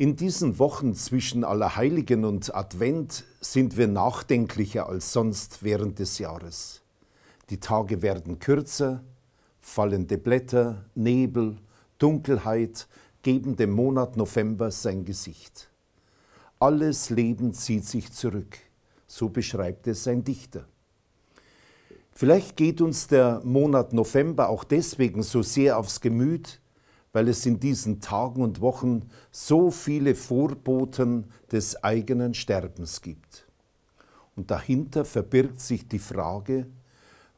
In diesen Wochen zwischen Allerheiligen und Advent sind wir nachdenklicher als sonst während des Jahres. Die Tage werden kürzer, fallende Blätter, Nebel, Dunkelheit geben dem Monat November sein Gesicht. Alles Leben zieht sich zurück, so beschreibt es ein Dichter. Vielleicht geht uns der Monat November auch deswegen so sehr aufs Gemüt, weil es in diesen Tagen und Wochen so viele Vorboten des eigenen Sterbens gibt. Und dahinter verbirgt sich die Frage,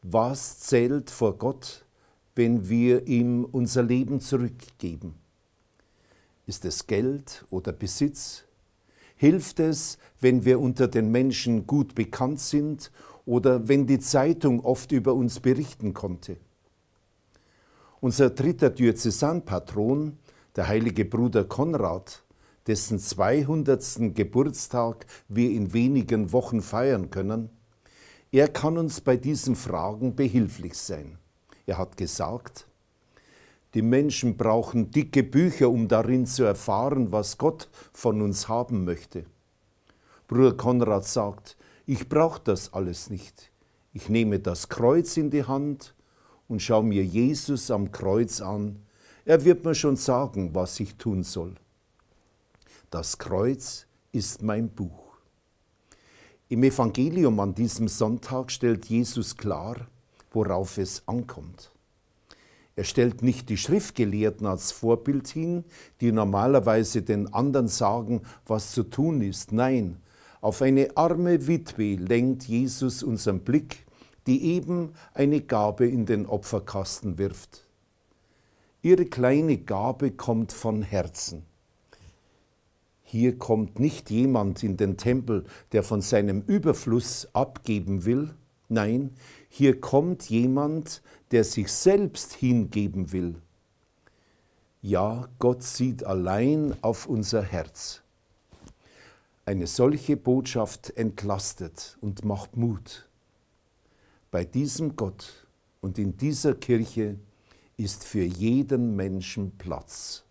was zählt vor Gott, wenn wir ihm unser Leben zurückgeben? Ist es Geld oder Besitz? Hilft es, wenn wir unter den Menschen gut bekannt sind oder wenn die Zeitung oft über uns berichten konnte? Unser dritter Diözesanpatron, der heilige Bruder Konrad, dessen 200. Geburtstag wir in wenigen Wochen feiern können, er kann uns bei diesen Fragen behilflich sein. Er hat gesagt, die Menschen brauchen dicke Bücher, um darin zu erfahren, was Gott von uns haben möchte. Bruder Konrad sagt, ich brauche das alles nicht. Ich nehme das Kreuz in die Hand und schaue mir Jesus am Kreuz an. Er wird mir schon sagen, was ich tun soll. Das Kreuz ist mein Buch. Im Evangelium an diesem Sonntag stellt Jesus klar, worauf es ankommt. Er stellt nicht die Schriftgelehrten als Vorbild hin, die normalerweise den anderen sagen, was zu tun ist. Nein, auf eine arme Witwe lenkt Jesus unseren Blick die eben eine Gabe in den Opferkasten wirft. Ihre kleine Gabe kommt von Herzen. Hier kommt nicht jemand in den Tempel, der von seinem Überfluss abgeben will. Nein, hier kommt jemand, der sich selbst hingeben will. Ja, Gott sieht allein auf unser Herz. Eine solche Botschaft entlastet und macht Mut. Bei diesem Gott und in dieser Kirche ist für jeden Menschen Platz.